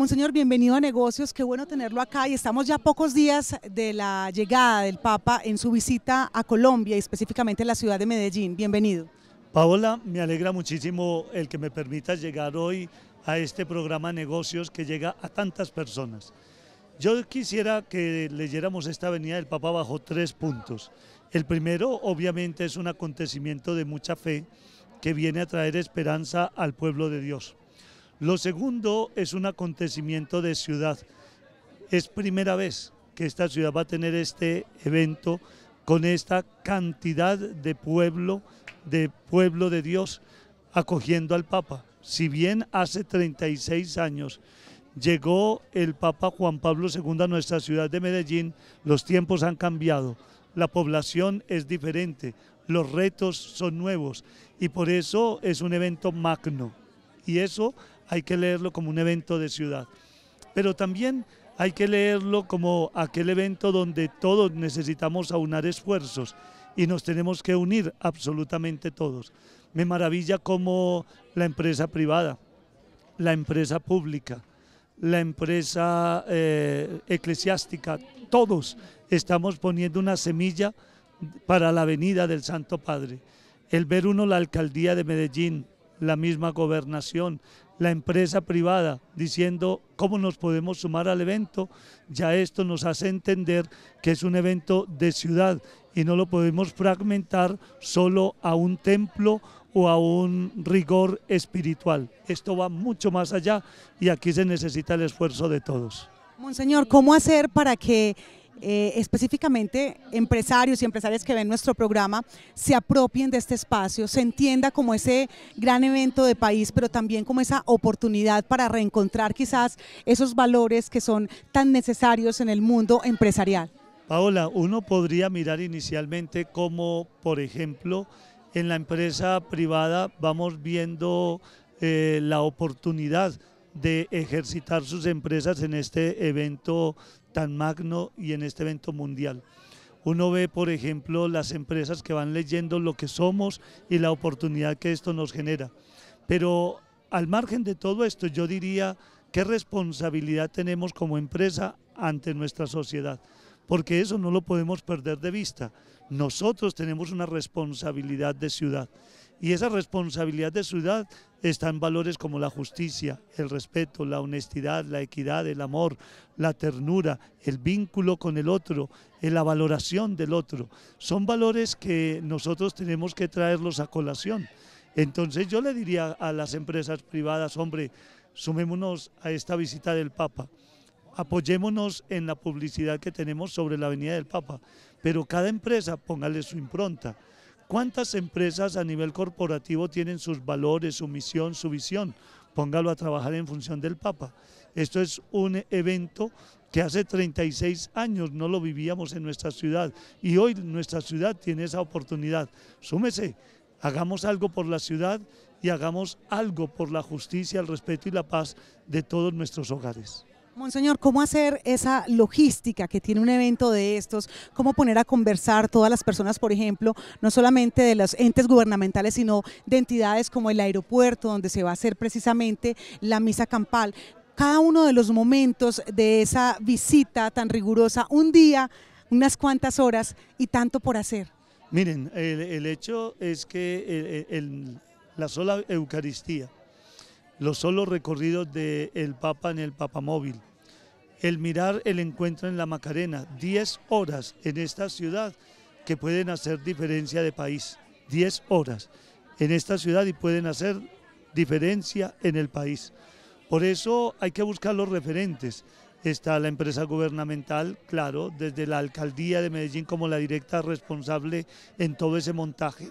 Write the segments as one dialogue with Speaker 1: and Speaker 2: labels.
Speaker 1: Monseñor, bienvenido a Negocios, qué bueno tenerlo acá y estamos ya pocos días de la llegada del Papa en su visita a Colombia y específicamente a la ciudad de Medellín. Bienvenido.
Speaker 2: Paola, me alegra muchísimo el que me permita llegar hoy a este programa Negocios que llega a tantas personas. Yo quisiera que leyéramos esta venida del Papa bajo tres puntos. El primero, obviamente, es un acontecimiento de mucha fe que viene a traer esperanza al pueblo de Dios. Lo segundo es un acontecimiento de ciudad. Es primera vez que esta ciudad va a tener este evento con esta cantidad de pueblo, de pueblo de Dios, acogiendo al Papa. Si bien hace 36 años llegó el Papa Juan Pablo II a nuestra ciudad de Medellín, los tiempos han cambiado, la población es diferente, los retos son nuevos y por eso es un evento magno. Y eso hay que leerlo como un evento de ciudad. Pero también hay que leerlo como aquel evento donde todos necesitamos aunar esfuerzos y nos tenemos que unir absolutamente todos. Me maravilla cómo la empresa privada, la empresa pública, la empresa eh, eclesiástica, todos estamos poniendo una semilla para la venida del Santo Padre. El ver uno la alcaldía de Medellín, la misma gobernación, la empresa privada, diciendo cómo nos podemos sumar al evento, ya esto nos hace entender que es un evento de ciudad y no lo podemos fragmentar solo a un templo o a un rigor espiritual. Esto va mucho más allá y aquí se necesita el esfuerzo de todos.
Speaker 1: Monseñor, ¿cómo hacer para que eh, específicamente empresarios y empresarias que ven nuestro programa, se apropien de este espacio, se entienda como ese gran evento de país, pero también como esa oportunidad para reencontrar quizás esos valores que son tan necesarios en el mundo empresarial.
Speaker 2: Paola, uno podría mirar inicialmente como, por ejemplo, en la empresa privada vamos viendo eh, la oportunidad de ejercitar sus empresas en este evento tan magno y en este evento mundial. Uno ve, por ejemplo, las empresas que van leyendo lo que somos y la oportunidad que esto nos genera. Pero al margen de todo esto, yo diría qué responsabilidad tenemos como empresa ante nuestra sociedad, porque eso no lo podemos perder de vista. Nosotros tenemos una responsabilidad de ciudad. Y esa responsabilidad de ciudad está en valores como la justicia, el respeto, la honestidad, la equidad, el amor, la ternura, el vínculo con el otro, eh, la valoración del otro. Son valores que nosotros tenemos que traerlos a colación. Entonces yo le diría a las empresas privadas, hombre, sumémonos a esta visita del Papa, apoyémonos en la publicidad que tenemos sobre la venida del Papa, pero cada empresa póngale su impronta. ¿Cuántas empresas a nivel corporativo tienen sus valores, su misión, su visión? Póngalo a trabajar en función del Papa. Esto es un evento que hace 36 años no lo vivíamos en nuestra ciudad y hoy nuestra ciudad tiene esa oportunidad. Súmese, hagamos algo por la ciudad y hagamos algo por la justicia, el respeto y la paz de todos nuestros hogares.
Speaker 1: Monseñor, ¿cómo hacer esa logística que tiene un evento de estos? ¿Cómo poner a conversar todas las personas, por ejemplo, no solamente de los entes gubernamentales, sino de entidades como el aeropuerto, donde se va a hacer precisamente la misa campal? Cada uno de los momentos de esa visita tan rigurosa, un día, unas cuantas horas y tanto por hacer.
Speaker 2: Miren, el, hecho es que la sola Eucaristía, los solos recorridos del Papa en el Papamóvil, el mirar el encuentro en la Macarena, 10 horas en esta ciudad que pueden hacer diferencia de país, 10 horas en esta ciudad y pueden hacer diferencia en el país. Por eso hay que buscar los referentes. Está la empresa gubernamental, claro, desde la alcaldía de Medellín como la directa responsable en todo ese montaje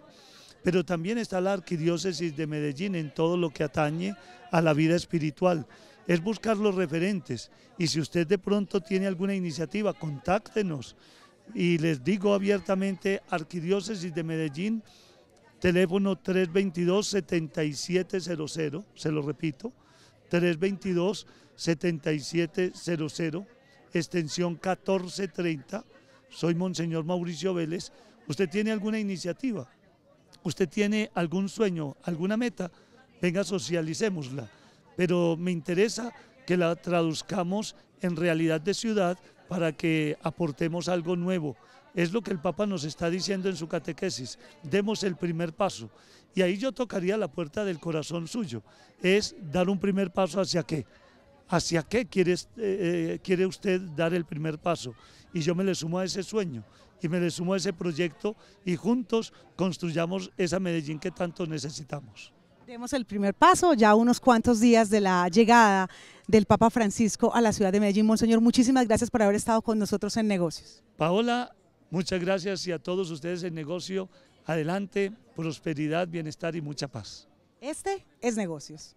Speaker 2: pero también está la arquidiócesis de Medellín en todo lo que atañe a la vida espiritual. Es buscar los referentes y si usted de pronto tiene alguna iniciativa, contáctenos. Y les digo abiertamente, arquidiócesis de Medellín, teléfono 322-7700, se lo repito, 322-7700, extensión 1430. Soy Monseñor Mauricio Vélez. ¿Usted tiene alguna iniciativa? usted tiene algún sueño, alguna meta, venga, socialicémosla. Pero me interesa que la traduzcamos en realidad de ciudad para que aportemos algo nuevo. Es lo que el Papa nos está diciendo en su catequesis. Demos el primer paso. Y ahí yo tocaría la puerta del corazón suyo. Es dar un primer paso hacia qué? ¿Hacia qué quiere, eh, eh, quiere usted dar el primer paso? Y yo me le sumo a ese sueño y me le sumo a ese proyecto y juntos construyamos esa Medellín que tanto necesitamos.
Speaker 1: Demos el primer paso, ya unos cuantos días de la llegada del Papa Francisco a la ciudad de Medellín. Monseñor, muchísimas gracias por haber estado con nosotros en negocios.
Speaker 2: Paola, muchas gracias y a todos ustedes en negocio. Adelante, prosperidad, bienestar y mucha paz.
Speaker 1: Este es negocios.